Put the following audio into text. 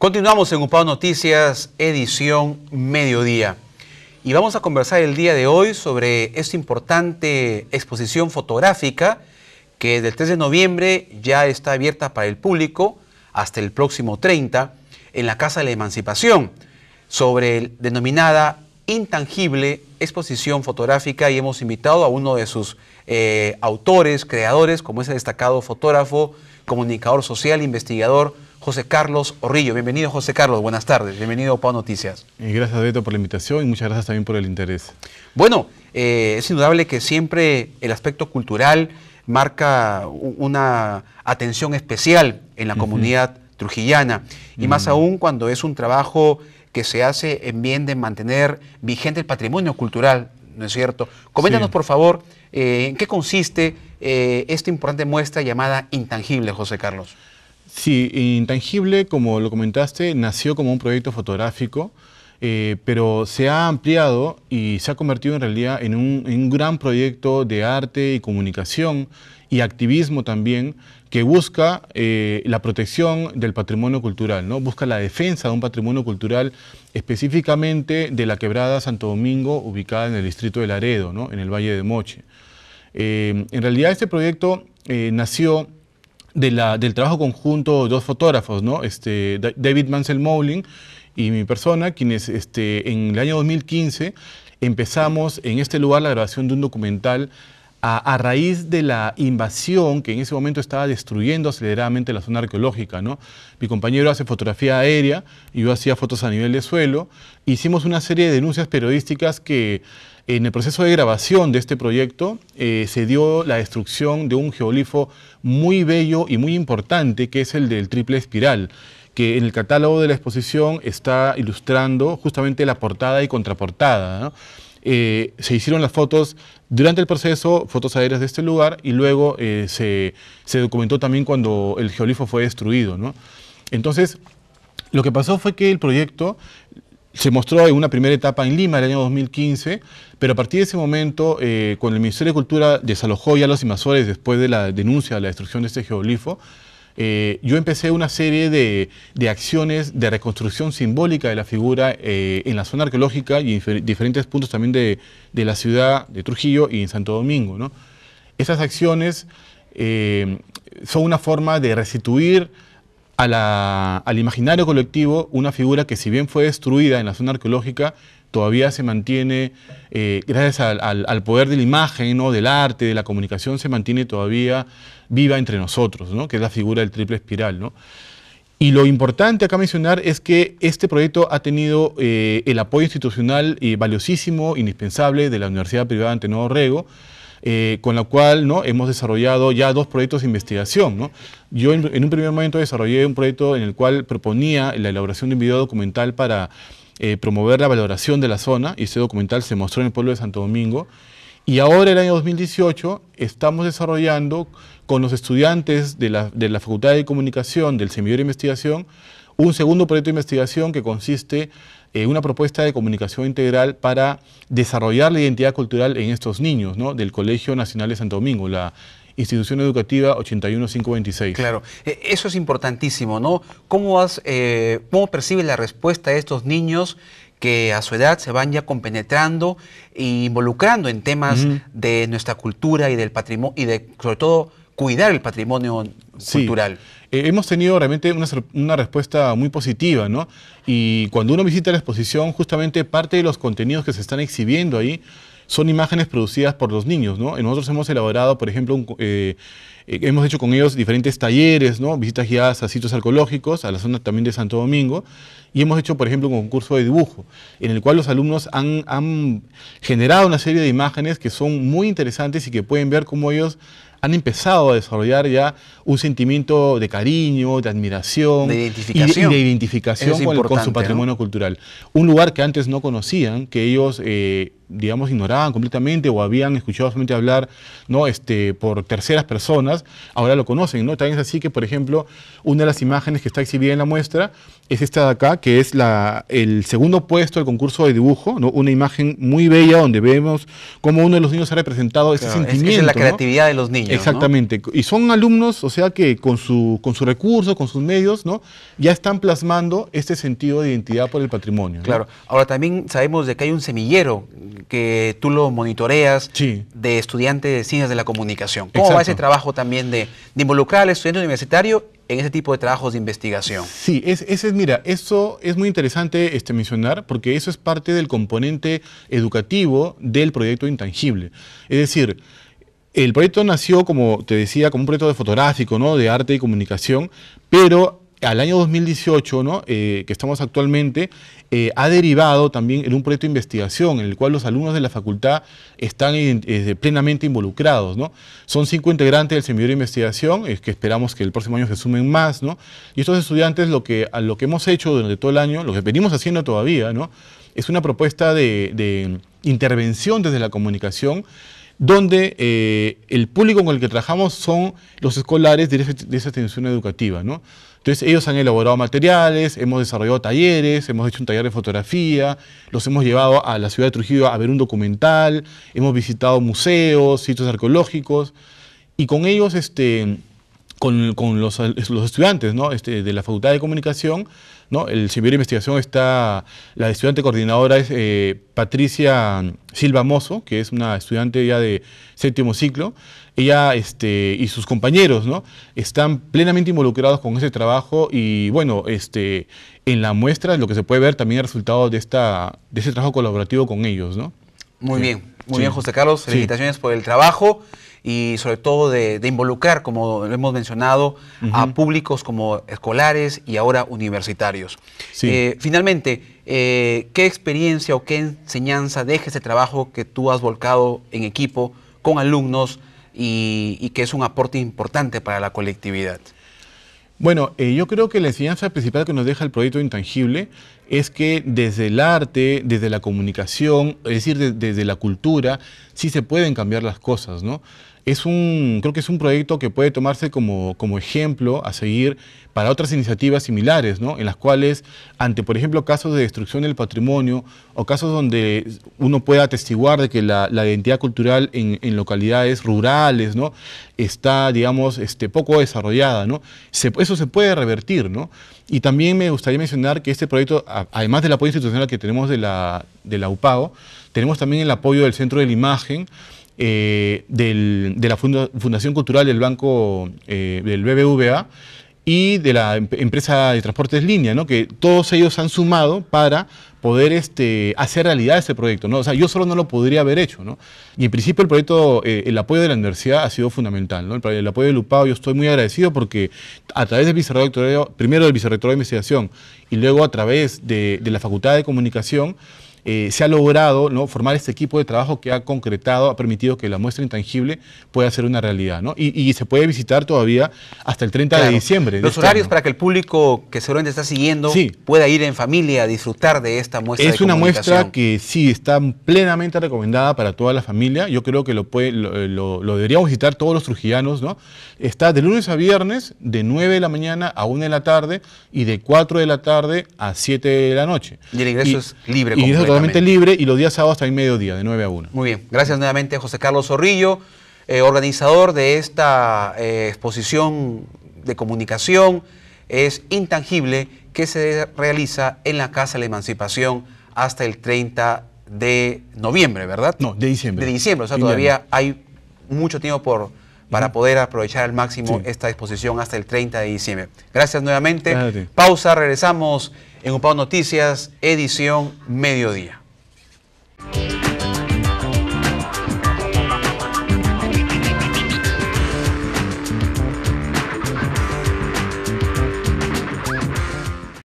Continuamos en UPAO Noticias, edición mediodía. Y vamos a conversar el día de hoy sobre esta importante exposición fotográfica que del 3 de noviembre ya está abierta para el público hasta el próximo 30 en la Casa de la Emancipación, sobre la denominada intangible exposición fotográfica y hemos invitado a uno de sus eh, autores, creadores, como es ese destacado fotógrafo, comunicador social, investigador, José Carlos Orrillo. Bienvenido, José Carlos. Buenas tardes. Bienvenido a Pau Noticias. gracias, Beto, por la invitación y muchas gracias también por el interés. Bueno, eh, es indudable que siempre el aspecto cultural marca una atención especial en la comunidad trujillana y más mm. aún cuando es un trabajo que se hace en bien de mantener vigente el patrimonio cultural, ¿no es cierto? Coméntanos, por favor, eh, en qué consiste eh, esta importante muestra llamada Intangible, José Carlos. Sí, Intangible, como lo comentaste, nació como un proyecto fotográfico, eh, pero se ha ampliado y se ha convertido en realidad en un, gran proyecto de arte y comunicación y activismo también que busca eh, la protección del patrimonio cultural, ¿no? busca la defensa de un patrimonio cultural específicamente de la quebrada Santo Domingo ubicada en el distrito de Laredo, ¿no? en el Valle de Moche. Eh, en realidad este proyecto nació de la, del trabajo conjunto de dos fotógrafos, ¿no? este, David Mansell Mowling y mi persona, quienes este, en el año 2015 empezamos en este lugar la grabación de un documental a, raíz de la invasión que en ese momento estaba destruyendo aceleradamente la zona arqueológica. ¿no? Mi compañero hace fotografía aérea, y yo hacía fotos a nivel de suelo. Hicimos una serie de denuncias periodísticas que en el proceso de grabación de este proyecto eh, se dio la destrucción de un geolifo muy bello y muy importante, que es el del triple espiral que en el catálogo de la exposición está ilustrando justamente la portada y contraportada. Eh, se hicieron las fotos durante el proceso, fotos aéreas de este lugar, y luego eh, se, documentó también cuando el geolifo fue destruido. ¿no? Entonces, lo que pasó fue que el proyecto se mostró en una primera etapa en Lima, el año 2015, pero a partir de ese momento, eh, cuando el Ministerio de Cultura desalojó ya a los invasores después de la denuncia de la destrucción de este geolifo eh, yo empecé una serie de, acciones de reconstrucción simbólica de la figura eh, en la zona arqueológica y en diferentes puntos también de, la ciudad de Trujillo y en Santo Domingo. ¿no? Esas acciones eh, son una forma de restituir al imaginario colectivo una figura que si bien fue destruida en la zona arqueológica, todavía se mantiene, eh, gracias al, poder de la imagen, ¿no? del arte, de la comunicación, se mantiene todavía viva entre nosotros, que es la figura del triple espiral. ¿no? Y lo importante acá mencionar es que este proyecto ha tenido eh, el apoyo institucional eh, valiosísimo, indispensable, de la Universidad Privada de Rego, con la cual ¿no? hemos desarrollado ya dos proyectos de investigación. Yo en, un primer momento desarrollé un proyecto en el cual proponía la elaboración de un video documental para eh, promover la valoración de la zona y este documental se mostró en el pueblo de Santo Domingo. Y ahora, en el año 2018, estamos desarrollando con los estudiantes de la, Facultad de Comunicación del Seminario de Investigación un segundo proyecto de investigación que consiste en una propuesta de comunicación integral para desarrollar la identidad cultural en estos niños del Colegio Nacional de Santo Domingo, la institución educativa 81526. Claro, e, eso es importantísimo, ¿no? ¿Cómo, has, eh, ¿Cómo percibe la respuesta de estos niños que a su edad se van ya compenetrando e involucrando en temas de nuestra cultura y del patrimonio, y de, sobre todo, cuidar el patrimonio cultural? Eh, hemos tenido realmente una, una, respuesta muy positiva, ¿no? Y cuando uno visita la exposición, justamente parte de los contenidos que se están exhibiendo ahí son imágenes producidas por los niños, nosotros hemos elaborado, por ejemplo, eh, eh, hemos hecho con ellos diferentes talleres, ¿no? Visitas guiadas a sitios arqueológicos, a la zona también de Santo Domingo, y hemos hecho, por ejemplo, un concurso de dibujo, en el cual los alumnos han, generado una serie de imágenes que son muy interesantes y que pueden ver cómo ellos han empezado a desarrollar ya un sentimiento de cariño, de admiración de identificación. Y, de, identificación con, su patrimonio cultural. Un lugar que antes no conocían, que ellos eh, digamos, ignoraban completamente o habían escuchado solamente hablar, ¿no? Este, por terceras personas, ahora lo conocen, ¿no? También es así que, por ejemplo, una de las imágenes que está exhibida en la muestra es esta de acá, que es la, el segundo puesto del concurso de dibujo, ¿no? Una imagen muy bella donde vemos cómo uno de los niños ha representado ese sentimiento. es la creatividad de los niños. Exactamente. Y son alumnos, o sea, que con su, con recurso, con sus medios, ¿no? Ya están plasmando este sentido de identidad por el patrimonio. Claro. Ahora también sabemos de que hay un semillero que tú lo monitoreas de estudiante de ciencias de la comunicación. ¿Cómo va ese trabajo también de, involucrar al estudiante universitario en ese tipo de trabajos de investigación? Sí, es, es, mira, eso es muy interesante este, mencionar porque eso es parte del componente educativo del proyecto intangible. Es decir, el proyecto nació, como te decía, como un proyecto de fotográfico, ¿no? de arte y comunicación, pero al año 2018, eh, que estamos actualmente, eh, ha derivado también en un proyecto de investigación en el cual los alumnos de la facultad están plenamente involucrados. Son cinco integrantes del seminario de investigación, que esperamos que el próximo año se sumen más. ¿no? Y estos estudiantes lo que, hemos hecho durante todo el año, lo que venimos haciendo todavía, ¿no? es una propuesta de, de intervención desde la comunicación donde eh, el público con el que trabajamos son los escolares de, esa atención educativa. Entonces ellos han elaborado materiales, hemos desarrollado talleres, hemos hecho un taller de fotografía, los hemos llevado a la ciudad de Trujillo a ver un documental, hemos visitado museos, sitios arqueológicos, y con ellos este, con, los, estudiantes este, de la Facultad de Comunicación. ¿no? El Seminario de Investigación está, la estudiante coordinadora es eh, Patricia Silva Mozo, que es una estudiante ya de séptimo ciclo. Ella este, y sus compañeros ¿no? están plenamente involucrados con ese trabajo y bueno, este, en la muestra lo que se puede ver también el resultado de, esta, de ese trabajo colaborativo con ellos. ¿no? Muy bien. Muy bien, José Carlos, felicitaciones por el trabajo y sobre todo de, involucrar, como lo hemos mencionado, a públicos como escolares y ahora universitarios. Eh, finalmente, eh, ¿qué experiencia o qué enseñanza deja ese trabajo que tú has volcado en equipo con alumnos y que es un aporte importante para la colectividad? Bueno, eh, yo creo que la enseñanza principal que nos deja el proyecto intangible es que desde el arte, desde la comunicación, es decir, desde la cultura, sí se pueden cambiar las cosas, ¿no? es un, creo que es un proyecto que puede tomarse como, como ejemplo a seguir para otras iniciativas similares, ¿no? en las cuales, ante, por ejemplo, casos de destrucción del patrimonio o casos donde uno pueda atestiguar de que la, la identidad cultural en, localidades rurales ¿no? está, digamos, este, poco desarrollada, ¿no? Se, eso se puede revertir. ¿no? Y también me gustaría mencionar que este proyecto, además del apoyo institucional que tenemos de la, de la UPAO, tenemos también el apoyo del Centro de la Imagen, eh, de la Fundación Cultural del Banco eh, del BBVA y de la em, empresa de transportes línea, ¿no? que todos ellos han sumado para poder este, hacer realidad ese proyecto. ¿no? O sea, yo solo no lo podría haber hecho. Y en principio el proyecto, eh, el apoyo de la universidad ha sido fundamental. El, apoyo de Lupado, yo estoy muy agradecido porque a través del vicerrectorado, primero del vicerrectorado de investigación y luego a través de la Facultad de Comunicación, eh, se ha logrado formar este equipo de trabajo que ha concretado, ha permitido que la muestra intangible pueda ser una realidad. ¿no? Y, se puede visitar todavía hasta el 30 de diciembre. Los este horarios para que el público que seguramente está siguiendo pueda ir en familia a disfrutar de esta muestra. Es una muestra que sí está plenamente recomendada para toda la familia. Yo creo que lo, puede, lo, eh, deberíamos visitar todos los trujillanos. ¿no? Está de lunes a viernes, de 9 de la mañana a 1 de la tarde y de 4 de la tarde a 7 de la noche. Y el ingreso es libre. completo totalmente libre y los días sábados el mediodía, de 9 a 1. Muy bien, gracias nuevamente José Carlos Zorrillo, eh, organizador de esta eh, exposición de comunicación. Es intangible que se realiza en la Casa de la Emancipación hasta el 30 de noviembre, ¿verdad? No, de diciembre. De diciembre, o sea, todavía hay mucho tiempo por, para poder aprovechar al máximo esta exposición hasta el 30 de diciembre. Gracias nuevamente. Pausa, regresamos en UPAO Noticias, edición mediodía.